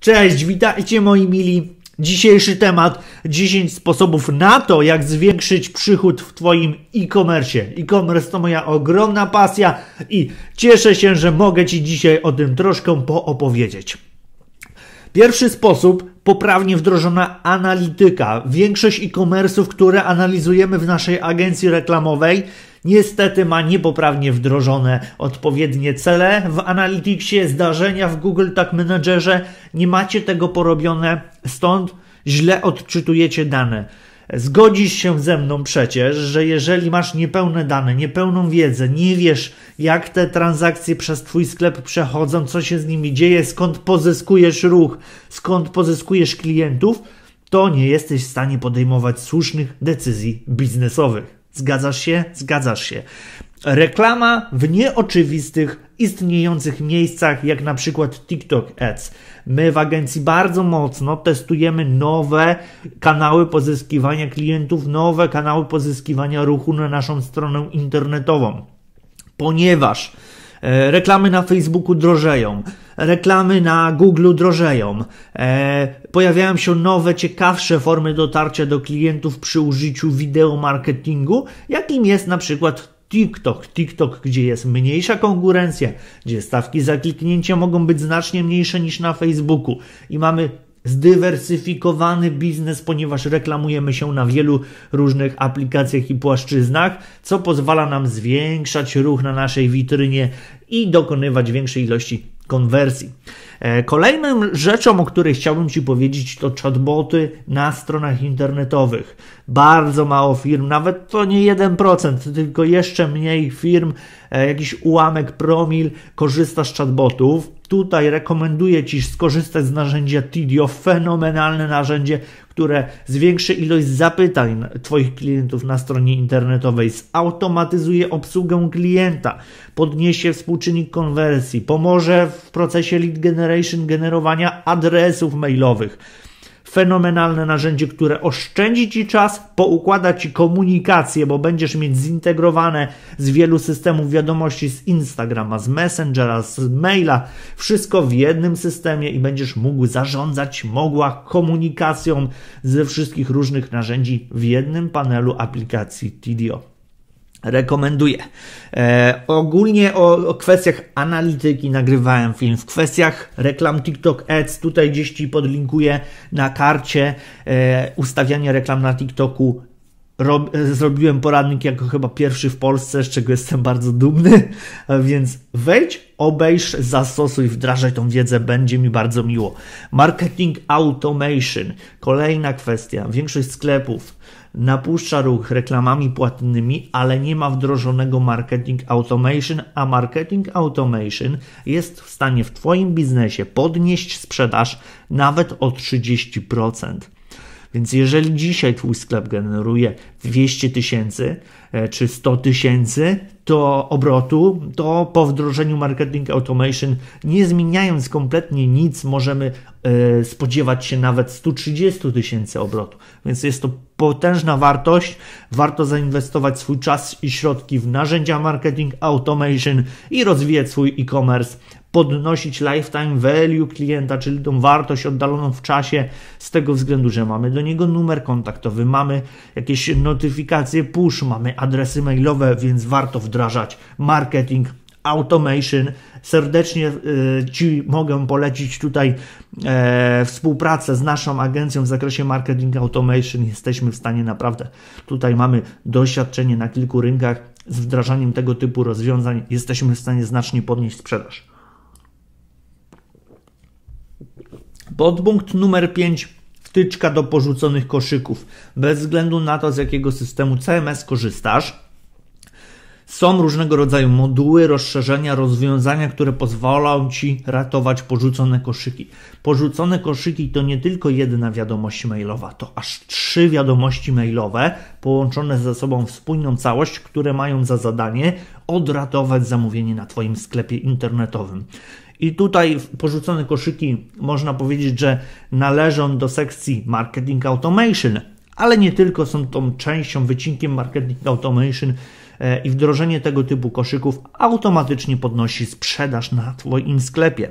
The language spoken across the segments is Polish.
Cześć, witajcie moi mili. Dzisiejszy temat 10 sposobów na to, jak zwiększyć przychód w Twoim e-commerce. E-commerce to moja ogromna pasja i cieszę się, że mogę Ci dzisiaj o tym troszkę poopowiedzieć. Pierwszy sposób poprawnie wdrożona analityka. Większość e-commerce'ów, które analizujemy w naszej agencji reklamowej, niestety ma niepoprawnie wdrożone odpowiednie cele w analityksie, zdarzenia w Google Tag Managerze. Nie macie tego porobione, stąd źle odczytujecie dane. Zgodzisz się ze mną przecież, że jeżeli masz niepełne dane, niepełną wiedzę, nie wiesz, jak te transakcje przez Twój sklep przechodzą, co się z nimi dzieje, skąd pozyskujesz ruch, skąd pozyskujesz klientów, to nie jesteś w stanie podejmować słusznych decyzji biznesowych. Zgadzasz się? Zgadzasz się. Reklama w nieoczywistych, istniejących miejscach, jak na przykład TikTok Ads. My w agencji bardzo mocno testujemy nowe kanały pozyskiwania klientów, nowe kanały pozyskiwania ruchu na naszą stronę internetową, ponieważ e, reklamy na Facebooku drożeją, reklamy na Google drożeją, e, pojawiają się nowe, ciekawsze formy dotarcia do klientów przy użyciu wideo marketingu, jakim jest na przykład TikTok, TikTok, gdzie jest mniejsza konkurencja, gdzie stawki za kliknięcia mogą być znacznie mniejsze niż na Facebooku i mamy zdywersyfikowany biznes, ponieważ reklamujemy się na wielu różnych aplikacjach i płaszczyznach, co pozwala nam zwiększać ruch na naszej witrynie i dokonywać większej ilości konwersji. E, kolejną rzeczą, o której chciałbym Ci powiedzieć, to chatboty na stronach internetowych. Bardzo mało firm, nawet to nie 1%, tylko jeszcze mniej firm, e, jakiś ułamek promil korzysta z chatbotów. Tutaj rekomenduję Ci skorzystać z narzędzia Tidio, fenomenalne narzędzie, które zwiększy ilość zapytań Twoich klientów na stronie internetowej, zautomatyzuje obsługę klienta, podniesie współczynnik konwersji, pomoże w procesie lead generation generowania adresów mailowych fenomenalne narzędzie, które oszczędzi Ci czas, poukłada Ci komunikację, bo będziesz mieć zintegrowane z wielu systemów wiadomości z Instagrama, z Messengera, z maila, wszystko w jednym systemie i będziesz mógł zarządzać, mogła komunikacją ze wszystkich różnych narzędzi w jednym panelu aplikacji TDO rekomenduję. E, ogólnie o, o, kwestiach analityki nagrywałem film, w kwestiach reklam TikTok Ads, tutaj gdzieś Ci podlinkuję na karcie e, ustawianie reklam na TikToku Rob, zrobiłem poradnik jako chyba pierwszy w Polsce, z czego jestem bardzo dumny, więc wejdź, obejrz, zastosuj, wdrażaj tą wiedzę, będzie mi bardzo miło. Marketing automation, kolejna kwestia. Większość sklepów napuszcza ruch reklamami płatnymi, ale nie ma wdrożonego marketing automation, a marketing automation jest w stanie w Twoim biznesie podnieść sprzedaż nawet o 30%. Więc jeżeli dzisiaj Twój sklep generuje 200 tysięcy e, czy 100 tysięcy to obrotu, to po wdrożeniu marketing automation, nie zmieniając kompletnie nic, możemy e, spodziewać się nawet 130 tysięcy obrotu. Więc jest to potężna wartość. Warto zainwestować swój czas i środki w narzędzia marketing automation i rozwijać swój e-commerce podnosić lifetime value klienta, czyli tą wartość oddaloną w czasie, z tego względu, że mamy do niego numer kontaktowy, mamy jakieś notyfikacje push, mamy adresy mailowe, więc warto wdrażać marketing automation. Serdecznie e, Ci mogę polecić tutaj e, współpracę z naszą agencją w zakresie marketing automation. Jesteśmy w stanie naprawdę, tutaj mamy doświadczenie na kilku rynkach z wdrażaniem tego typu rozwiązań, jesteśmy w stanie znacznie podnieść sprzedaż. Podpunkt numer 5. Wtyczka do porzuconych koszyków. Bez względu na to, z jakiego systemu CMS korzystasz, są różnego rodzaju moduły, rozszerzenia, rozwiązania, które pozwolą ci ratować porzucone koszyki. Porzucone koszyki to nie tylko jedna wiadomość mailowa, to aż trzy wiadomości mailowe połączone ze sobą w spójną całość, które mają za zadanie odratować zamówienie na Twoim sklepie internetowym. I tutaj porzucone koszyki można powiedzieć, że należą do sekcji Marketing Automation, ale nie tylko są tą częścią, wycinkiem Marketing Automation e, i wdrożenie tego typu koszyków automatycznie podnosi sprzedaż na Twoim sklepie.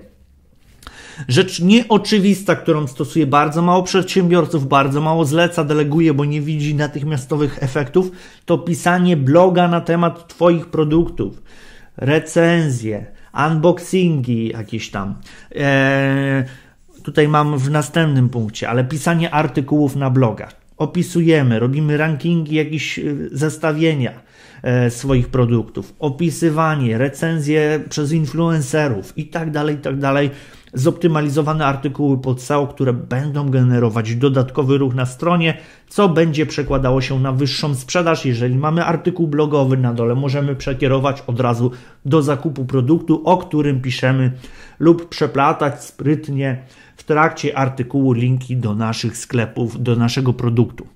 Rzecz nieoczywista, którą stosuje bardzo mało przedsiębiorców, bardzo mało zleca, deleguje, bo nie widzi natychmiastowych efektów, to pisanie bloga na temat Twoich produktów, recenzje, unboxingi jakieś tam. E, tutaj mam w następnym punkcie, ale pisanie artykułów na blogach. Opisujemy, robimy rankingi, jakieś e, zestawienia e, swoich produktów, opisywanie, recenzje przez influencerów i tak dalej, i tak dalej zoptymalizowane artykuły pod SEO, które będą generować dodatkowy ruch na stronie, co będzie przekładało się na wyższą sprzedaż. Jeżeli mamy artykuł blogowy na dole, możemy przekierować od razu do zakupu produktu, o którym piszemy, lub przeplatać sprytnie w trakcie artykułu linki do naszych sklepów, do naszego produktu.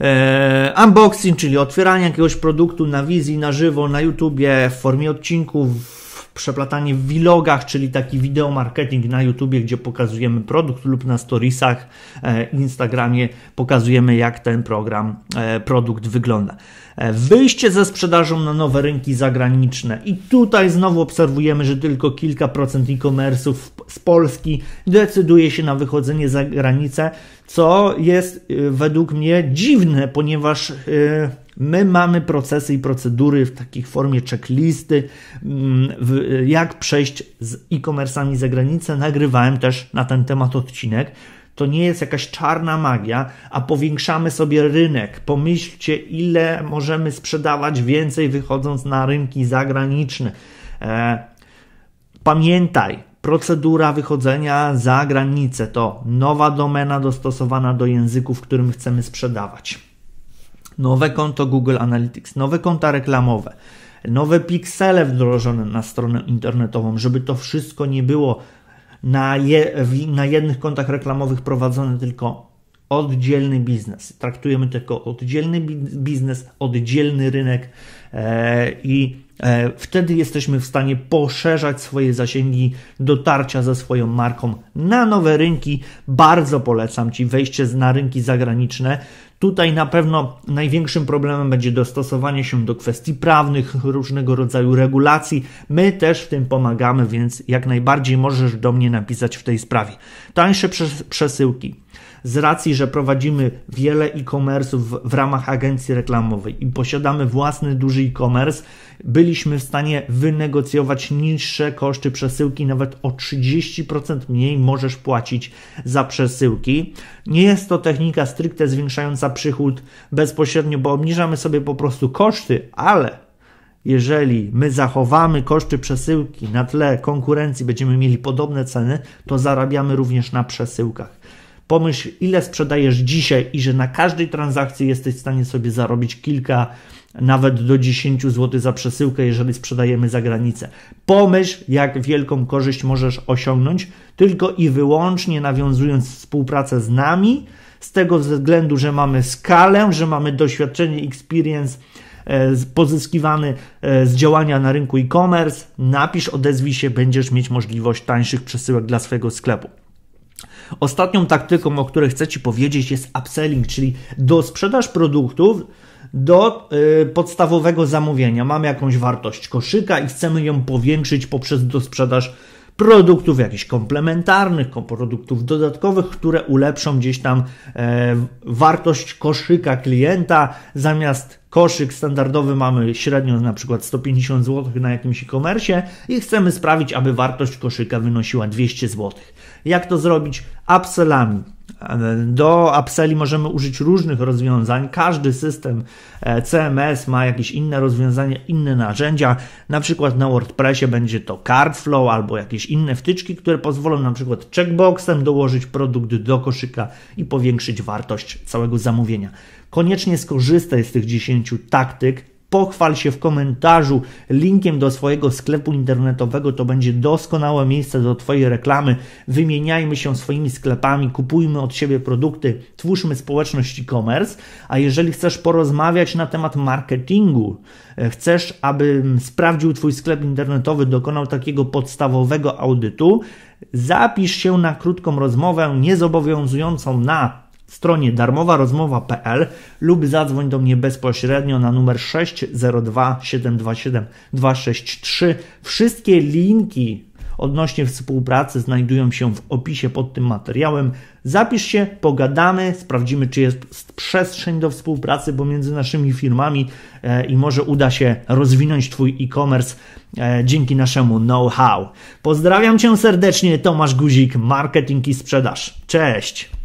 Eee, unboxing, czyli otwieranie jakiegoś produktu na wizji, na żywo, na YouTubie, w formie odcinków, przeplatanie w vlogach, czyli taki marketing na YouTubie, gdzie pokazujemy produkt lub na storiesach, e, Instagramie pokazujemy jak ten program, e, produkt wygląda. E, wyjście ze sprzedażą na nowe rynki zagraniczne i tutaj znowu obserwujemy, że tylko kilka procent e-commerce'ów z Polski decyduje się na wychodzenie za granicę, co jest według mnie dziwne, ponieważ yy, My mamy procesy i procedury w takiej formie checklisty, mm, jak przejść z e-commerce'ami za granicę. Nagrywałem też na ten temat odcinek. To nie jest jakaś czarna magia, a powiększamy sobie rynek. Pomyślcie, ile możemy sprzedawać więcej wychodząc na rynki zagraniczne. E, pamiętaj, procedura wychodzenia za granicę to nowa domena dostosowana do języku, w którym chcemy sprzedawać nowe konto Google Analytics, nowe konta reklamowe, nowe piksele wdrożone na stronę internetową, żeby to wszystko nie było na, je, na jednych kontach reklamowych prowadzone tylko oddzielny biznes. Traktujemy tylko oddzielny biznes, oddzielny rynek e, i e, wtedy jesteśmy w stanie poszerzać swoje zasięgi dotarcia ze swoją marką na nowe rynki. Bardzo polecam Ci wejście na rynki zagraniczne. Tutaj na pewno największym problemem będzie dostosowanie się do kwestii prawnych, różnego rodzaju regulacji. My też w tym pomagamy, więc jak najbardziej możesz do mnie napisać w tej sprawie. Tańsze przesyłki z racji, że prowadzimy wiele e-commerce'ów w, w ramach agencji reklamowej i posiadamy własny duży e-commerce, byliśmy w stanie wynegocjować niższe koszty przesyłki, nawet o 30% mniej możesz płacić za przesyłki. Nie jest to technika stricte zwiększająca przychód bezpośrednio, bo obniżamy sobie po prostu koszty, ale jeżeli my zachowamy koszty przesyłki na tle konkurencji, będziemy mieli podobne ceny, to zarabiamy również na przesyłkach. Pomyśl, ile sprzedajesz dzisiaj i że na każdej transakcji jesteś w stanie sobie zarobić kilka, nawet do 10 zł za przesyłkę, jeżeli sprzedajemy za granicę. Pomyśl, jak wielką korzyść możesz osiągnąć, tylko i wyłącznie nawiązując współpracę z nami, z tego względu, że mamy skalę, że mamy doświadczenie, experience e, pozyskiwany e, z działania na rynku e-commerce. Napisz, odezwij się, będziesz mieć możliwość tańszych przesyłek dla swojego sklepu. Ostatnią taktyką, o której chcę Ci powiedzieć, jest upselling, czyli do sprzedaż produktów do y, podstawowego zamówienia. Mamy jakąś wartość koszyka i chcemy ją powiększyć poprzez do produktów produktów jakichś komplementarnych, produktów dodatkowych, które ulepszą gdzieś tam e, wartość koszyka klienta zamiast koszyk standardowy mamy średnio na przykład 150 zł na jakimś e-commerce i chcemy sprawić, aby wartość koszyka wynosiła 200 zł. Jak to zrobić? Upsellami, do Upselli możemy użyć różnych rozwiązań. Każdy system e, CMS ma jakieś inne rozwiązania, inne narzędzia. Na przykład na WordPressie będzie to Cardflow albo jakieś inne wtyczki, które pozwolą na przykład checkboxem dołożyć produkt do koszyka i powiększyć wartość całego zamówienia. Koniecznie skorzystaj z tych 10 taktyk Pochwal się w komentarzu linkiem do swojego sklepu internetowego. To będzie doskonałe miejsce do Twojej reklamy. Wymieniajmy się swoimi sklepami, kupujmy od siebie produkty, twórzmy społeczność e-commerce. A jeżeli chcesz porozmawiać na temat marketingu, e, chcesz, aby sprawdził Twój sklep internetowy, dokonał takiego podstawowego audytu, zapisz się na krótką rozmowę niezobowiązującą na stronie darmowarozmowa.pl lub zadzwoń do mnie bezpośrednio na numer 602 727 263. Wszystkie linki odnośnie współpracy znajdują się w opisie pod tym materiałem. Zapisz się, pogadamy, sprawdzimy, czy jest przestrzeń do współpracy pomiędzy naszymi firmami e, i może uda się rozwinąć Twój e-commerce e, dzięki naszemu know-how. Pozdrawiam Cię serdecznie, Tomasz Guzik, marketing i sprzedaż. Cześć!